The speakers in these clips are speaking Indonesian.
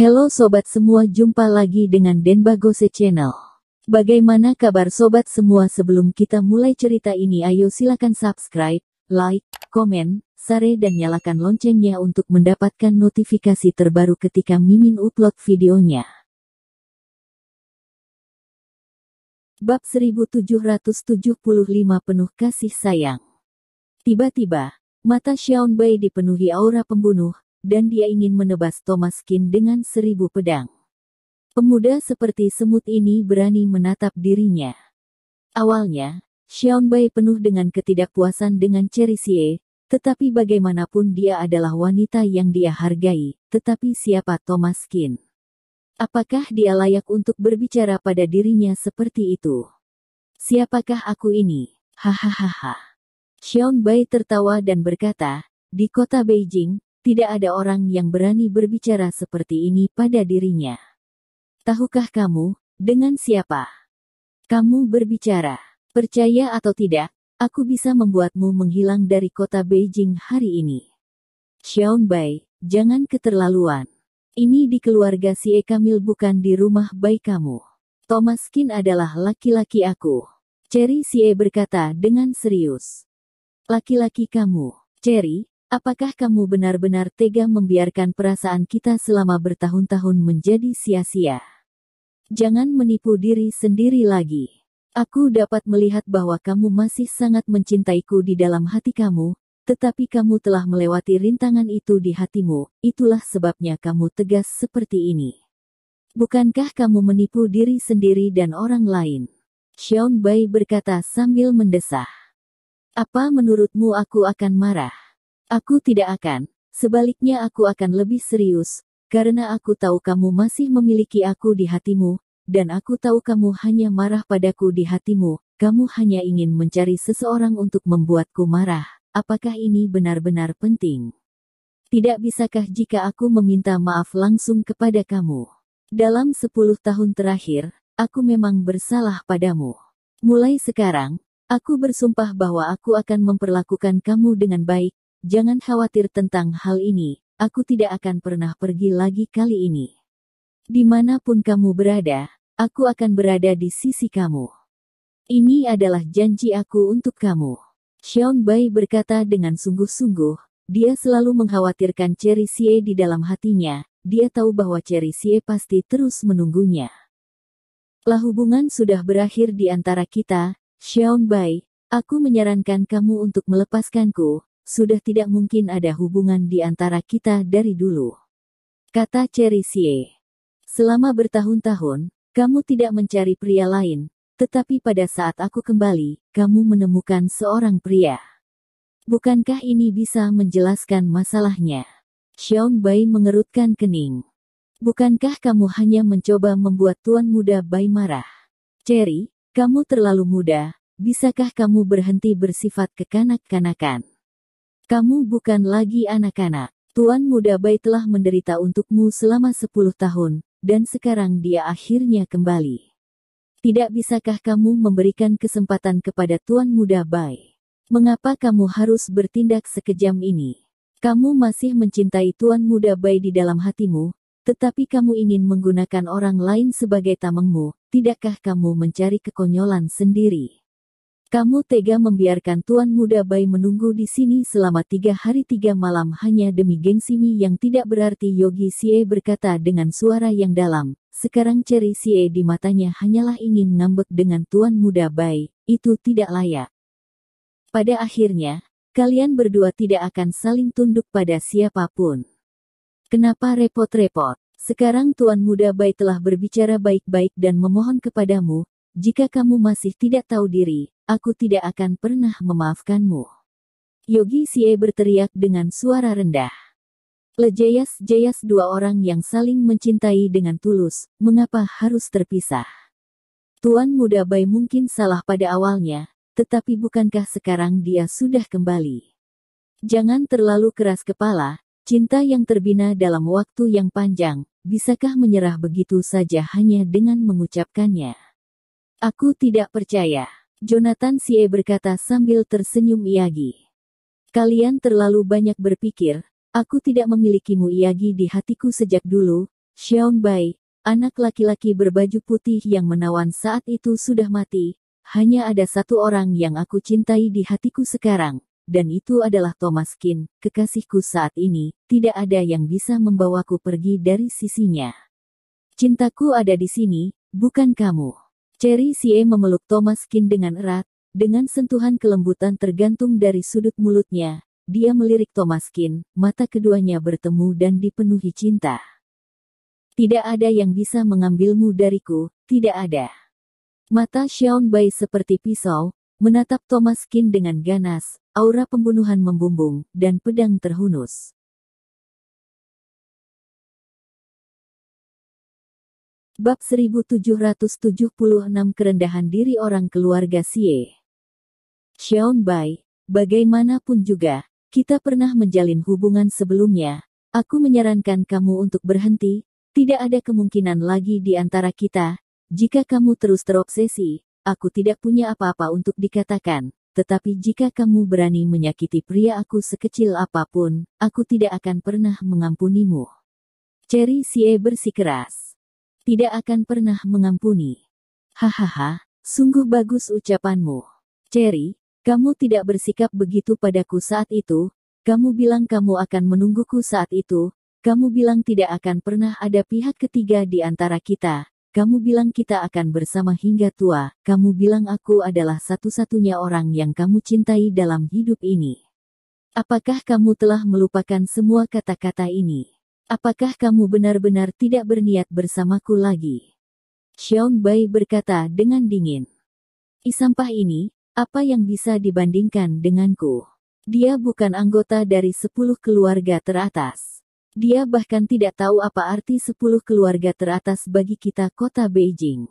Halo sobat semua, jumpa lagi dengan Denbagose Channel. Bagaimana kabar sobat semua? Sebelum kita mulai cerita ini, ayo silakan subscribe, like, komen, share dan nyalakan loncengnya untuk mendapatkan notifikasi terbaru ketika Mimin upload videonya. Bab 1775 penuh kasih sayang. Tiba-tiba, mata Xiaon Bai dipenuhi aura pembunuh, dan dia ingin menebas Thomas Kin dengan seribu pedang. Pemuda seperti semut ini berani menatap dirinya. Awalnya, Bai penuh dengan ketidakpuasan dengan Xie, tetapi bagaimanapun dia adalah wanita yang dia hargai, tetapi siapa Thomas Kin? Apakah dia layak untuk berbicara pada dirinya seperti itu? Siapakah aku ini? Hahaha. Xiong Bai tertawa dan berkata, di kota Beijing, tidak ada orang yang berani berbicara seperti ini pada dirinya. Tahukah kamu, dengan siapa? Kamu berbicara. Percaya atau tidak, aku bisa membuatmu menghilang dari kota Beijing hari ini. Xiong Bai, jangan keterlaluan. Ini di keluarga si E Kamil bukan di rumah Bai kamu. Thomas Kin adalah laki-laki aku. Cherry Xie berkata dengan serius. Laki-laki kamu, Cherry, Apakah kamu benar-benar tega membiarkan perasaan kita selama bertahun-tahun menjadi sia-sia? Jangan menipu diri sendiri lagi. Aku dapat melihat bahwa kamu masih sangat mencintaiku di dalam hati kamu, tetapi kamu telah melewati rintangan itu di hatimu. Itulah sebabnya kamu tegas seperti ini. Bukankah kamu menipu diri sendiri dan orang lain? Xiong Bai berkata sambil mendesah. Apa menurutmu aku akan marah? Aku tidak akan. Sebaliknya aku akan lebih serius, karena aku tahu kamu masih memiliki aku di hatimu, dan aku tahu kamu hanya marah padaku di hatimu, kamu hanya ingin mencari seseorang untuk membuatku marah. Apakah ini benar-benar penting? Tidak bisakah jika aku meminta maaf langsung kepada kamu? Dalam sepuluh tahun terakhir, aku memang bersalah padamu. Mulai sekarang, aku bersumpah bahwa aku akan memperlakukan kamu dengan baik, Jangan khawatir tentang hal ini, aku tidak akan pernah pergi lagi kali ini. Dimanapun kamu berada, aku akan berada di sisi kamu. Ini adalah janji aku untuk kamu. Xiong Bai berkata dengan sungguh-sungguh, dia selalu mengkhawatirkan Cherry Xie di dalam hatinya, dia tahu bahwa Cherry Xie pasti terus menunggunya. Lah hubungan sudah berakhir di antara kita, Xiong Bai, aku menyarankan kamu untuk melepaskanku, sudah tidak mungkin ada hubungan di antara kita dari dulu. Kata Cherisie. Selama bertahun-tahun, kamu tidak mencari pria lain, tetapi pada saat aku kembali, kamu menemukan seorang pria. Bukankah ini bisa menjelaskan masalahnya? Xiong Bai mengerutkan kening. Bukankah kamu hanya mencoba membuat tuan muda Bai marah? Cherry, kamu terlalu muda, bisakah kamu berhenti bersifat kekanak-kanakan? Kamu bukan lagi anak-anak. Tuan Muda Bai telah menderita untukmu selama sepuluh tahun, dan sekarang dia akhirnya kembali. Tidak bisakah kamu memberikan kesempatan kepada Tuan Muda Bai? Mengapa kamu harus bertindak sekejam ini? Kamu masih mencintai Tuan Muda Bai di dalam hatimu, tetapi kamu ingin menggunakan orang lain sebagai tamengmu, tidakkah kamu mencari kekonyolan sendiri? Kamu tega membiarkan tuan muda Bai menunggu di sini selama tiga hari tiga malam hanya demi gengsi yang tidak berarti Yogi Sie berkata dengan suara yang dalam. Sekarang Cherry Sie di matanya hanyalah ingin ngambek dengan tuan muda Bai, itu tidak layak. Pada akhirnya, kalian berdua tidak akan saling tunduk pada siapapun. Kenapa repot-repot? Sekarang Tuan Muda Bai telah berbicara baik-baik dan memohon kepadamu, jika kamu masih tidak tahu diri, aku tidak akan pernah memaafkanmu. Yogi Sie berteriak dengan suara rendah. Lejayas Jayas dua orang yang saling mencintai dengan tulus, mengapa harus terpisah? Tuan muda Bai mungkin salah pada awalnya, tetapi bukankah sekarang dia sudah kembali? Jangan terlalu keras kepala, cinta yang terbina dalam waktu yang panjang, bisakah menyerah begitu saja hanya dengan mengucapkannya? Aku tidak percaya. Jonathan Sie berkata sambil tersenyum Iagi. Kalian terlalu banyak berpikir, aku tidak memilikimu Iagi di hatiku sejak dulu, Xiong Bai, anak laki-laki berbaju putih yang menawan saat itu sudah mati, hanya ada satu orang yang aku cintai di hatiku sekarang, dan itu adalah Thomas Kin, kekasihku saat ini, tidak ada yang bisa membawaku pergi dari sisinya. Cintaku ada di sini, bukan kamu. Cherry Sie memeluk Thomas Kin dengan erat, dengan sentuhan kelembutan tergantung dari sudut mulutnya. Dia melirik Thomas Kin, mata keduanya bertemu dan dipenuhi cinta. Tidak ada yang bisa mengambilmu dariku, tidak ada. Mata Xiaon Bai seperti pisau, menatap Thomas Kin dengan ganas, aura pembunuhan membumbung, dan pedang terhunus. Bab 1776 Kerendahan Diri Orang Keluarga Sie Xiaon Bai, bagaimanapun juga, kita pernah menjalin hubungan sebelumnya. Aku menyarankan kamu untuk berhenti, tidak ada kemungkinan lagi di antara kita. Jika kamu terus terobsesi, aku tidak punya apa-apa untuk dikatakan. Tetapi jika kamu berani menyakiti pria aku sekecil apapun, aku tidak akan pernah mengampunimu. Cherry Sie bersikeras tidak akan pernah mengampuni. Hahaha, sungguh bagus ucapanmu. Cherry, kamu tidak bersikap begitu padaku saat itu, kamu bilang kamu akan menungguku saat itu, kamu bilang tidak akan pernah ada pihak ketiga di antara kita, kamu bilang kita akan bersama hingga tua, kamu bilang aku adalah satu-satunya orang yang kamu cintai dalam hidup ini. Apakah kamu telah melupakan semua kata-kata ini? Apakah kamu benar-benar tidak berniat bersamaku lagi? Xiong Bai berkata dengan dingin. Isampah ini, apa yang bisa dibandingkan denganku? Dia bukan anggota dari sepuluh keluarga teratas. Dia bahkan tidak tahu apa arti sepuluh keluarga teratas bagi kita kota Beijing.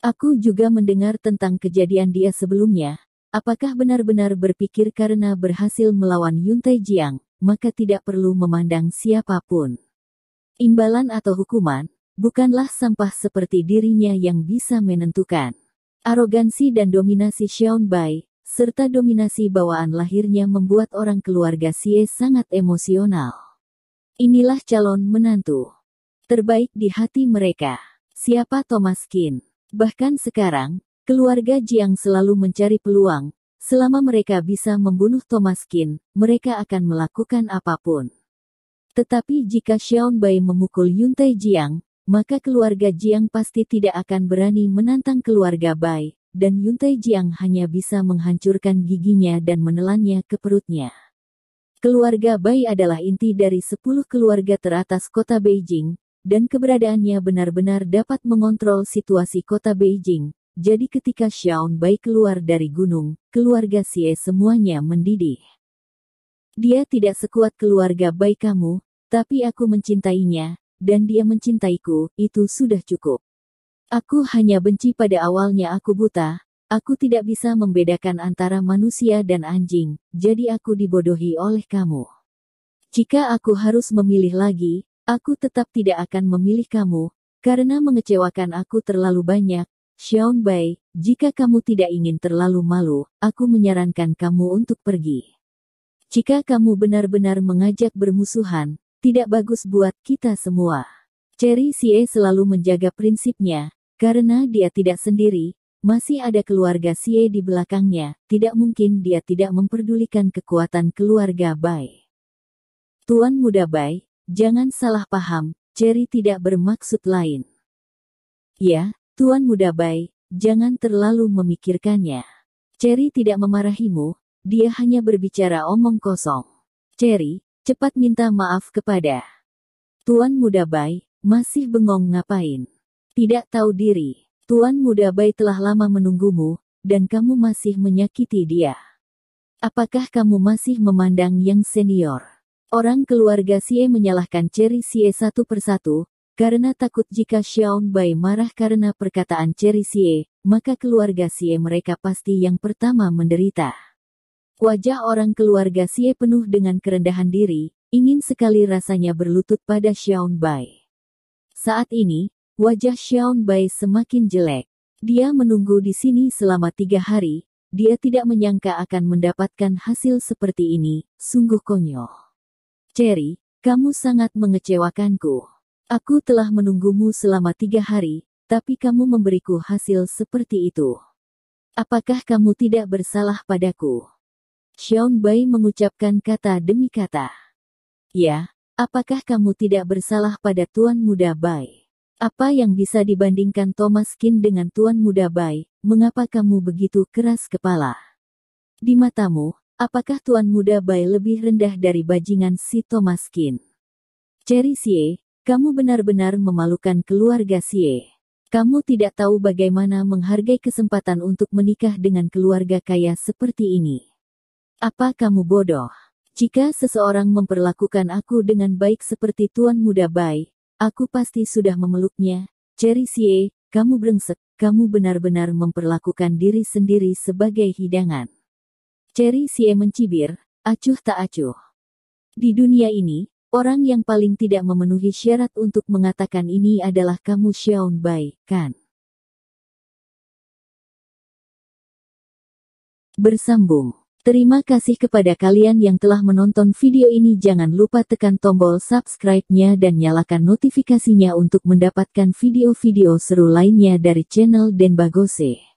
Aku juga mendengar tentang kejadian dia sebelumnya. Apakah benar-benar berpikir karena berhasil melawan Yun Jiang? maka tidak perlu memandang siapapun. Imbalan atau hukuman, bukanlah sampah seperti dirinya yang bisa menentukan. Arogansi dan dominasi Xiaon Bai, serta dominasi bawaan lahirnya membuat orang keluarga Sie sangat emosional. Inilah calon menantu. Terbaik di hati mereka. Siapa Thomas Kin? Bahkan sekarang, keluarga Jiang selalu mencari peluang, Selama mereka bisa membunuh Thomas Kin, mereka akan melakukan apapun. Tetapi jika Xiaon Bai memukul Yun Tai Jiang, maka keluarga Jiang pasti tidak akan berani menantang keluarga Bai, dan Yun Tai Jiang hanya bisa menghancurkan giginya dan menelannya ke perutnya. Keluarga Bai adalah inti dari 10 keluarga teratas kota Beijing, dan keberadaannya benar-benar dapat mengontrol situasi kota Beijing, jadi ketika Shaun Bai keluar dari gunung, keluarga Xie semuanya mendidih. Dia tidak sekuat keluarga Bai kamu, tapi aku mencintainya, dan dia mencintaiku, itu sudah cukup. Aku hanya benci pada awalnya aku buta, aku tidak bisa membedakan antara manusia dan anjing, jadi aku dibodohi oleh kamu. Jika aku harus memilih lagi, aku tetap tidak akan memilih kamu, karena mengecewakan aku terlalu banyak, Bai, jika kamu tidak ingin terlalu malu, aku menyarankan kamu untuk pergi. Jika kamu benar-benar mengajak bermusuhan, tidak bagus buat kita semua. Cherry Xie selalu menjaga prinsipnya, karena dia tidak sendiri, masih ada keluarga Xie di belakangnya, tidak mungkin dia tidak memperdulikan kekuatan keluarga Bai. Tuan muda Bai, jangan salah paham, Cherry tidak bermaksud lain. Ya, Tuan Muda Bai, jangan terlalu memikirkannya. Cherry tidak memarahimu, dia hanya berbicara omong kosong. Cherry, cepat minta maaf kepada Tuan Muda Bai, masih bengong ngapain. Tidak tahu diri, Tuan Muda Bai telah lama menunggumu, dan kamu masih menyakiti dia. Apakah kamu masih memandang yang senior? Orang keluarga Sie menyalahkan Cherry Sie satu persatu, karena takut jika Xiaong Bai marah karena perkataan Cherry Xie, maka keluarga Xie mereka pasti yang pertama menderita. Wajah orang keluarga Xie penuh dengan kerendahan diri, ingin sekali rasanya berlutut pada Xiaong Bai. Saat ini, wajah Xiaong Bai semakin jelek. Dia menunggu di sini selama tiga hari, dia tidak menyangka akan mendapatkan hasil seperti ini, sungguh konyol. Cherry, kamu sangat mengecewakanku. Aku telah menunggumu selama tiga hari, tapi kamu memberiku hasil seperti itu. Apakah kamu tidak bersalah padaku? Xiong Bai mengucapkan kata demi kata. Ya, apakah kamu tidak bersalah pada Tuan Muda Bai? Apa yang bisa dibandingkan Thomas Kin dengan Tuan Muda Bai? Mengapa kamu begitu keras kepala? Di matamu, apakah Tuan Muda Bai lebih rendah dari bajingan si Thomas Kin? Cherry kamu benar-benar memalukan keluarga Sie. Kamu tidak tahu bagaimana menghargai kesempatan untuk menikah dengan keluarga kaya seperti ini. Apa kamu bodoh? Jika seseorang memperlakukan aku dengan baik seperti tuan muda Bai, aku pasti sudah memeluknya. Cherry Sie, kamu brengsek, kamu benar-benar memperlakukan diri sendiri sebagai hidangan. Cherry Sie mencibir, acuh tak acuh. Di dunia ini, Orang yang paling tidak memenuhi syarat untuk mengatakan ini adalah kamu Xiaon Bai, kan? Bersambung. Terima kasih kepada kalian yang telah menonton video ini. Jangan lupa tekan tombol subscribe-nya dan nyalakan notifikasinya untuk mendapatkan video-video seru lainnya dari channel Denbagose.